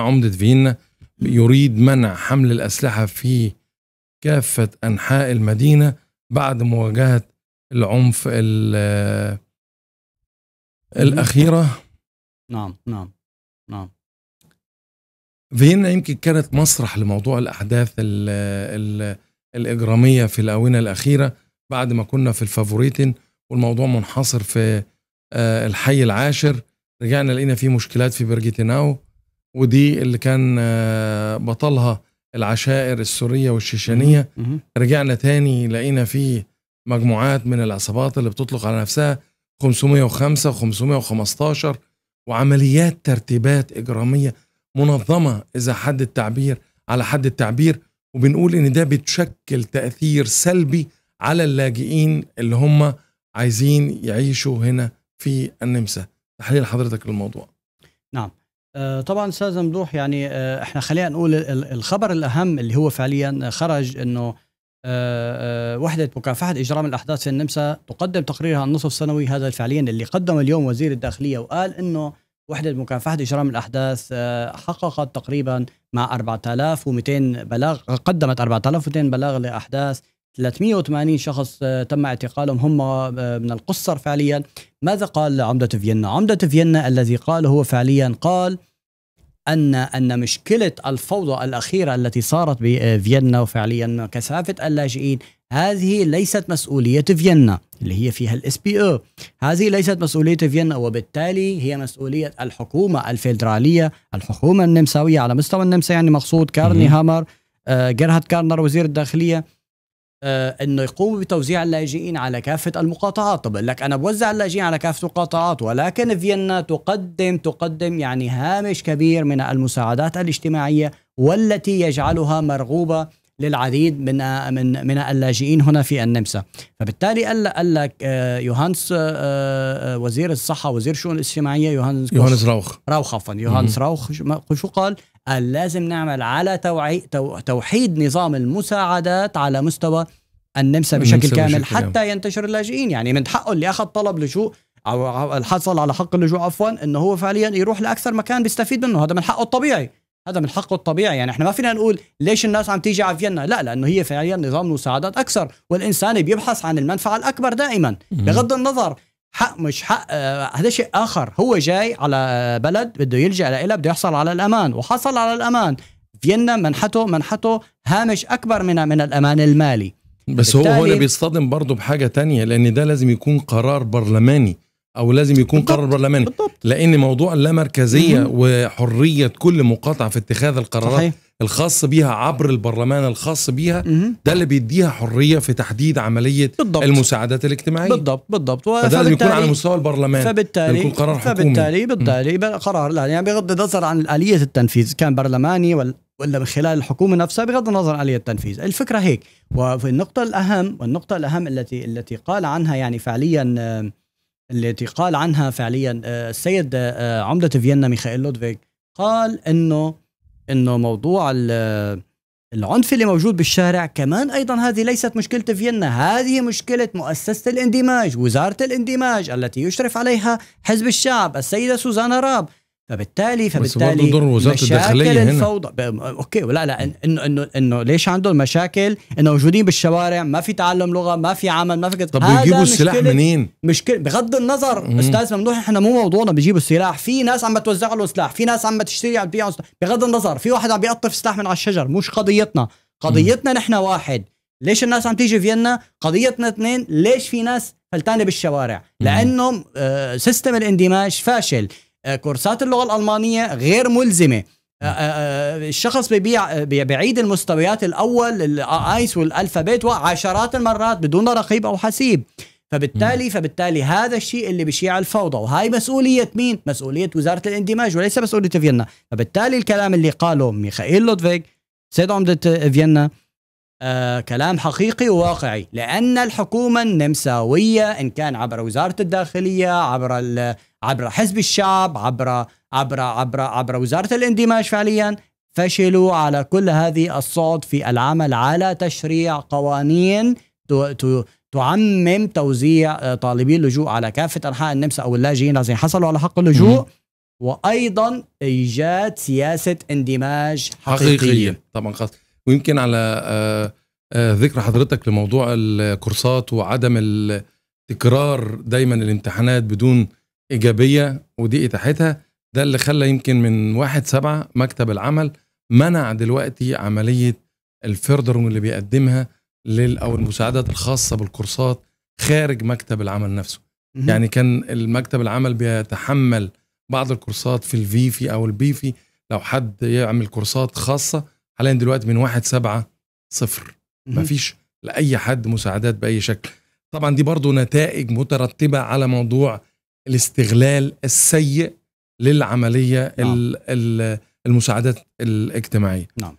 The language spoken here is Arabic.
عمدة فيينا يريد منع حمل الأسلحة في كافة أنحاء المدينة بعد مواجهة العنف الأخيرة نعم نعم نعم فيينا يمكن كانت مسرح لموضوع الأحداث الـ الـ الإجرامية في الآونة الأخيرة بعد ما كنا في الفافوريتن والموضوع منحصر في آه، الحي العاشر رجعنا لقينا في مشكلات في برجيتناو ودي اللي كان آه، بطلها العشائر السوريه والشيشانيه رجعنا تاني لقينا فيه مجموعات من العصابات اللي بتطلق على نفسها 505 و 515 وعمليات ترتيبات اجراميه منظمه اذا حد التعبير على حد التعبير وبنقول ان ده بتشكل تاثير سلبي على اللاجئين اللي هم عايزين يعيشوا هنا في النمسا تحليل حضرتك للموضوع نعم آه، طبعا استاذ ممدوح يعني آه، احنا خلينا نقول الخبر الاهم اللي هو فعليا خرج انه آه، وحدة مكافحة إجرام الأحداث في النمسا تقدم تقريرها النصف سنوي هذا فعليا اللي قدمه اليوم وزير الداخلية وقال أنه وحدة مكافحة إجرام الأحداث حققت تقريبا مع 4200 بلاغ قدمت 4200 بلاغ لأحداث 380 شخص آه، تم اعتقالهم هم آه، من القصر فعليا ماذا قال عمدة فيينا؟ عمدة فيينا الذي قال هو فعليا قال أن أن مشكلة الفوضى الأخيرة التي صارت بفيينا آه، وفعليا كثافة اللاجئين هذه ليست مسؤولية فيينا اللي هي فيها الاس بي او هذه ليست مسؤولية فيينا وبالتالي هي مسؤولية الحكومة الفيدرالية الحكومة النمساوية على مستوى النمسا يعني مقصود كارني هامر جيرهارد كارنر وزير الداخلية آه، انه يقوموا بتوزيع اللاجئين على كافه المقاطعات، طب لك انا بوزع اللاجئين على كافه المقاطعات ولكن فيينا تقدم تقدم يعني هامش كبير من المساعدات الاجتماعيه والتي يجعلها مرغوبه للعديد من من من اللاجئين هنا في النمسا فبالتالي قال قال لك آه، يوهانس آه، آه، وزير الصحه وزير الشؤون الاجتماعيه يوهانس يوهانس راوخ راوخ عفوا يوهانس راوخ شو قال؟ قال لازم نعمل على توعي توحيد نظام المساعدات على مستوى النمسا بشكل كامل بشكل حتى ينتشر اللاجئين يعني من حقه اللي اخذ طلب لجوء او حصل على حق اللجوء عفوا انه هو فعليا يروح لاكثر مكان بيستفيد منه هذا من حقه الطبيعي هذا من حقه الطبيعي يعني احنا ما فينا نقول ليش الناس عم تيجي على فيينا لا لانه هي فعليا نظام مساعدات اكثر والانسان بيبحث عن المنفعه الاكبر دائما بغض النظر حق مش حق آه، هذا شيء اخر هو جاي على بلد بده يلجا لها بده يحصل على الامان وحصل على الامان فيينا منحته منحته هامش اكبر من من الامان المالي بس هو هنا بيصطدم برضه بحاجه تانية لان ده لازم يكون قرار برلماني او لازم يكون بالضبط. قرار برلماني بالضبط. لان موضوع اللامركزيه وحريه كل مقاطعه في اتخاذ القرارات صحيح. الخاص بيها عبر البرلمان الخاص بيها ده اللي بيديها حريه في تحديد عمليه بالضبط. المساعدات الاجتماعيه بالضبط بالضبط فده لازم يكون على مستوى البرلمان فبالتالي يكون قرار حكومي فبالتالي بالتالي قرار لا يعني بغض النظر عن اليه التنفيذ كان برلماني ولا ولا من خلال الحكومه نفسها بغض النظر عن اليه التنفيذ، الفكره هيك وفي النقطه الاهم والنقطه الاهم التي التي قال عنها يعني فعليا التي قال عنها فعليا آه، السيد آه، آه، عمدة فيينا ميخائيل لودفيك قال انه انه موضوع العنف اللي موجود بالشارع كمان ايضا هذه ليست مشكله فيينا هذه مشكله مؤسسه الاندماج وزاره الاندماج التي يشرف عليها حزب الشعب السيده سوزانا راب فبالتالي فبالتالي بس مشاكل الفوضى اوكي ولا لا انه انه انه ليش عندهم مشاكل انه موجودين بالشوارع ما في تعلم لغه ما في عمل ما في طب بيجيبوا السلاح منين مشكله بغض النظر مم. استاذ ممدوح احنا مو موضوعنا بيجيبوا السلاح في ناس عم بتوزع له سلاح في ناس عم بتشتري عم تبيع بغض النظر في واحد عم بيقطف سلاح من على الشجر مش قضيتنا قضيتنا نحن واحد ليش الناس عم تيجي فيينا قضيتنا اثنين ليش في ناس فلتانه بالشوارع لانه سيستم آه، الاندماج فاشل آه، كورسات اللغه الالمانيه غير ملزمه آه، آه، الشخص بيبيع بيعيد المستويات الاول الايس والالفابيت وعشرات المرات بدون رقيب او حسيب فبالتالي فبالتالي هذا الشيء اللي بشيع الفوضى وهي مسؤوليه مين مسؤوليه وزاره الاندماج وليس مسؤوليه فيينا فبالتالي الكلام اللي قاله ميخائيل لودفيج سيد عمده فيينا آه كلام حقيقي وواقعي لأن الحكومة النمساوية إن كان عبر وزارة الداخلية عبر عبر حزب الشعب عبر عبر عبر عبر, وزارة الاندماج فعليا فشلوا على كل هذه الصعد في العمل على تشريع قوانين تعمم توزيع آه، طالبي اللجوء على كافة أنحاء النمسا أو اللاجئين الذين حصلوا على حق اللجوء وايضا ايجاد سياسه اندماج حقيقيه, حقيقية. طبعا خاص ويمكن على آه، آه، ذكر حضرتك لموضوع الكورسات وعدم تكرار دايما الامتحانات بدون ايجابيه ودي اتاحتها ده اللي خلى يمكن من واحد سبعة مكتب العمل منع دلوقتي عمليه الفيردرنج اللي بيقدمها لل او المساعدات الخاصه بالكورسات خارج مكتب العمل نفسه يعني كان المكتب العمل بيتحمل بعض الكورسات في الفيفي او البيفي لو حد يعمل كورسات خاصه حاليا دلوقتي من واحد سبعة صفر ما فيش لأي حد مساعدات بأي شكل طبعا دي برضو نتائج مترتبة على موضوع الاستغلال السيء للعملية نعم. المساعدات الاجتماعية نعم.